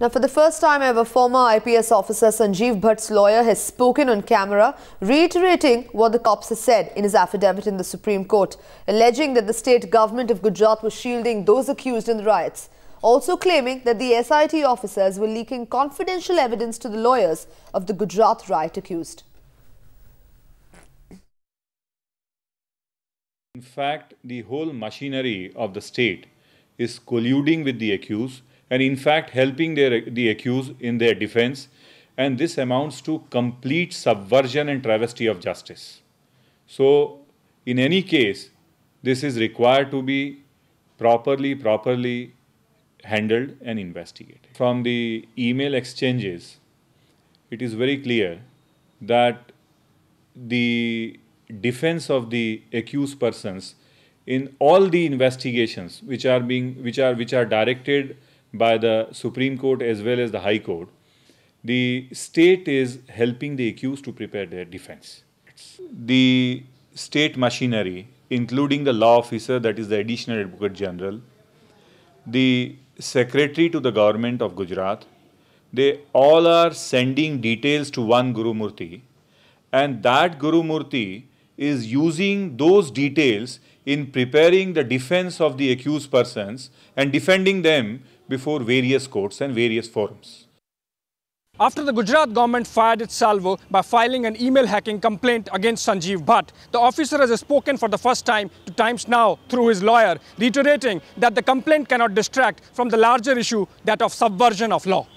Now, for the first time ever, former IPS officer Sanjeev Bhatt's lawyer has spoken on camera, reiterating what the cops have said in his affidavit in the Supreme Court, alleging that the state government of Gujarat was shielding those accused in the riots, also claiming that the SIT officers were leaking confidential evidence to the lawyers of the Gujarat riot accused. In fact, the whole machinery of the state is colluding with the accused and in fact helping their, the accused in their defense and this amounts to complete subversion and travesty of justice. So in any case, this is required to be properly, properly handled and investigated. From the email exchanges, it is very clear that the defense of the accused persons in all the investigations which are being which are which are directed by the Supreme Court as well as the High Court, the state is helping the accused to prepare their defense. The state machinery, including the law officer, that is the additional advocate general, the secretary to the government of Gujarat, they all are sending details to one Guru Murthy, and that Guru Murthy is using those details in preparing the defense of the accused persons and defending them before various courts and various forums. After the Gujarat government fired its salvo by filing an email hacking complaint against Sanjeev Bhatt, the officer has spoken for the first time to Times Now through his lawyer, reiterating that the complaint cannot distract from the larger issue, that of subversion of law.